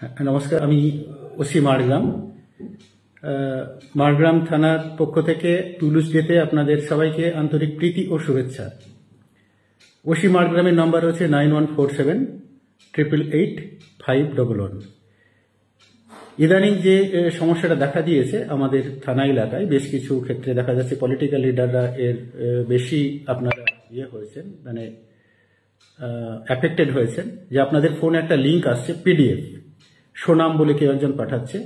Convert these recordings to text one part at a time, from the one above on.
হ্যাঁ, নমস্কার আমি ওসি মারগ্রাম মারগ্রাম থানার পক্ষ থেকে টুলুস যেতে আপনাদের সবাইকে আন্তরিক প্রীতি ও শুভেচ্ছা ওসি মারগ্রামের নম্বর হচ্ছে nine one four seven triple eight five double one ইদানিং যে সমস্যাটা দেখা দিয়েছে আমাদের থানা এলাকায় বেশ কিছু ক্ষেত্রে দেখা যাচ্ছে পলিটিক্যাল লিডাররা এর বেশি আপনারা ইয়ে হয়েছেন মানে অ্যাফেক্টেড হয়েছেন যে আপনাদের ফোনে একটা লিঙ্ক আসছে পিডিএফ সোনাম বলে কেউ একজন পাঠাচ্ছে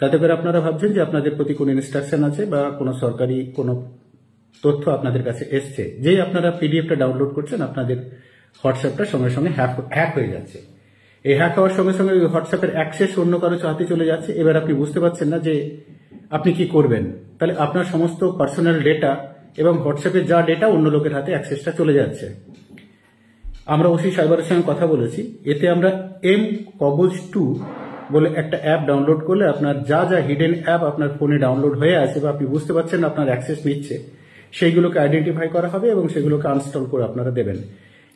তাতে করে আপনারা ভাবছেন যে আপনাদের প্রতি কোনো ইনস্ট্রাকশন আছে বা কোনো সরকারি কোনো তথ্য আপনাদের কাছে এসছে যেই আপনারা পিডিএফটা ডাউনলোড করছেন আপনাদের হোয়াটসঅ্যাপটা সঙ্গে সঙ্গে হ্যাক হয়ে যাচ্ছে এই হ্যাক হওয়ার সঙ্গে সঙ্গে ওই হোয়াটসঅ্যাপের অ্যাক্সেস অন্য কারো হাতে চলে যাচ্ছে এবার আপনি বুঝতে পারছেন না যে আপনি কি করবেন তাহলে আপনার সমস্ত পার্সোনাল ডেটা এবং হোয়াটসঅ্যাপের যা ডেটা অন্য লোকের হাতে অ্যাক্সেসটা চলে যাচ্ছে আমরা ওসি সাইবারের সঙ্গে কথা বলেছি এতে আমরা এম কবজ টু বলে একটা অ্যাপ ডাউনলোড করলে আপনার যা যা হিডেন অ্যাপ আপনার ফোনে ডাউনলোড হয়ে আছে বা আপনি বুঝতে পারছেন আপনার অ্যাক্সেস নিচ্ছে সেইগুলোকে আইডেন্টিফাই করা হবে এবং সেগুলোকে আনস্টল করে আপনারা দেবেন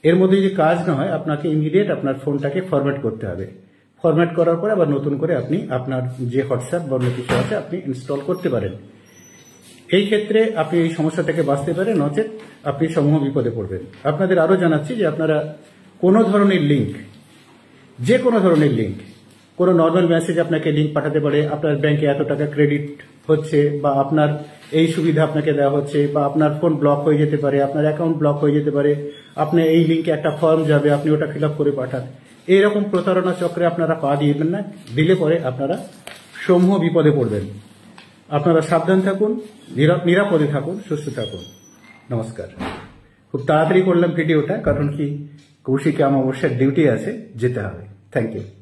এর মধ্যে যে কাজ না হয় আপনাকে ইমিডিয়েট আপনার ফোনটাকে ফরম্যাট করতে হবে ফরম্যাট করার পরে আবার নতুন করে আপনি আপনার যে হোয়াটসঅ্যাপ বা অন্য কিছু আছে আপনি ইনস্টল করতে পারেন এই ক্ষেত্রে আপনি এই সমস্যা থেকে বাঁচতে পারেন নচেত আপনি সমূহ বিপদে পড়বেন আপনাদের আরও জানাচ্ছি যে আপনারা কোনো ধরনের লিঙ্ক যে কোনো ধরনের লিঙ্ক কোনো নর্মাল মেসেজ আপনাকে লিঙ্ক পাঠাতে পারে আপনার ব্যাংকে এত টাকা ক্রেডিট হচ্ছে বা আপনার এই সুবিধা আপনাকে দেওয়া হচ্ছে বা আপনার ফোন ব্লক হয়ে যেতে পারে আপনার অ্যাকাউন্ট ব্লক হয়ে যেতে পারে আপনি এই লিঙ্কে একটা ফর্ম যাবে আপনি ওটা ফিল করে পাঠান এইরকম প্রতারণা চক্রে আপনারা পা দিবেন না দিলে পরে আপনারা সমূহ বিপদে পড়বেন আপনারা সাবধান থাকুন নিরাপদে থাকুন সুস্থ থাকুন নমস্কার খুব তাড়াতাড়ি করলাম ভিডিওটা কারণ কি কৌশিকে আমার অবশ্যই ডিউটি আছে যেতে হবে থ্যাংক ইউ